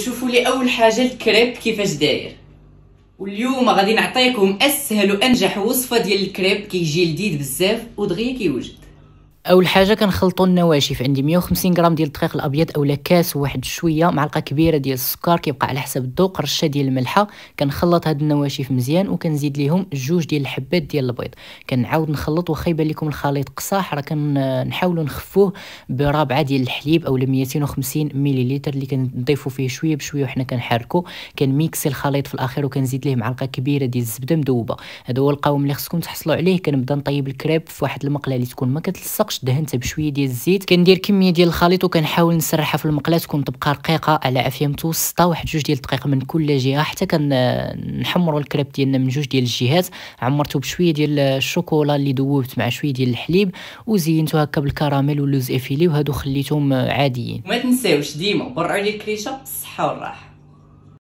شوفوا لي اول حاجه الكريب كيفاش داير واليوم غادي نعطيكم اسهل وانجح وصفه ديال الكريب كيجي لذيذ بزاف ودغيا كيوجد اول حاجه كنخلطوا النواشف عندي 150 غرام ديال الدقيق الابيض اولا كاس واحد شويه معلقه كبيره ديال السكر كيبقى على حسب الذوق رشه ديال الملحه كنخلط هاد النواشف مزيان وكنزيد ليهم جوج ديال الحبات ديال البيض كنعاود نخلط واخا يبان لكم الخليط قصاح راه كنحاولوا نخفوه بربعه ديال الحليب اولا 250 مليلتر اللي كنضيفوا فيه شويه بشويه وحنا كنحركوا كنميكسي الخليط في الاخير وكنزيد ليه معلقه كبيره ديال الزبده مذوبه هذا هو القوام اللي خصكم تحصلوا عليه كنبدا نطيب الكريب في واحد المقله اللي تكون ما كتلصقش كنرقش دهنتها بشويه ديال الزيت كندير كميه ديال الخليط وكنحاول نسرحها في المقله تكون تبقى رقيقه على عافيه متوسطه واحد جوج ديال الدقائق من كل جهه حتى كنحمروا الكريب ديالنا من جوج ديال الجهات عمرته بشويه ديال الشوكولا اللي ذوبت مع شويه ديال الحليب وزينته هكا بالكراميل واللوز افيلي وهادو خليتهم عاديين وما تنساوش ديما برعوا لي الكريشه بالصحه والراحه